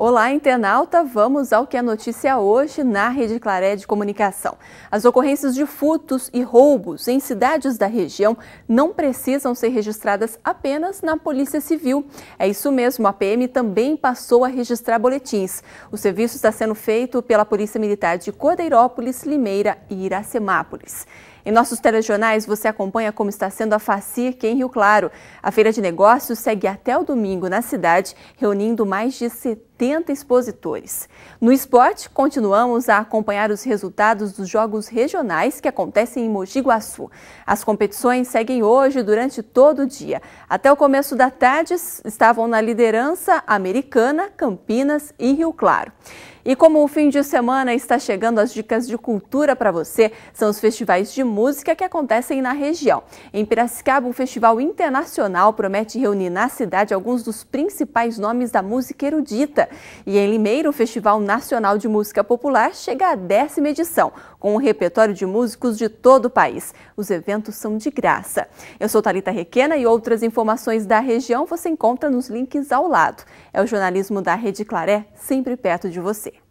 Olá, internauta! Vamos ao que é notícia hoje na Rede Claré de Comunicação. As ocorrências de furtos e roubos em cidades da região não precisam ser registradas apenas na Polícia Civil. É isso mesmo, a PM também passou a registrar boletins. O serviço está sendo feito pela Polícia Militar de Cordeirópolis, Limeira e Iracemápolis. Em nossos telejornais, você acompanha como está sendo a FACIRC em Rio Claro. A feira de negócios segue até o domingo na cidade, reunindo mais de 70 80 expositores. No esporte, continuamos a acompanhar os resultados dos jogos regionais que acontecem em Mogi Guaçu. As competições seguem hoje durante todo o dia. Até o começo da tarde estavam na liderança Americana, Campinas e Rio Claro. E como o fim de semana está chegando, as dicas de cultura para você são os festivais de música que acontecem na região. Em Piracicaba, um festival internacional promete reunir na cidade alguns dos principais nomes da música erudita. E em Limeira, o Festival Nacional de Música Popular chega à décima edição, com um repertório de músicos de todo o país. Os eventos são de graça. Eu sou Talita Requena e outras informações da região você encontra nos links ao lado. É o jornalismo da Rede Claré, sempre perto de você.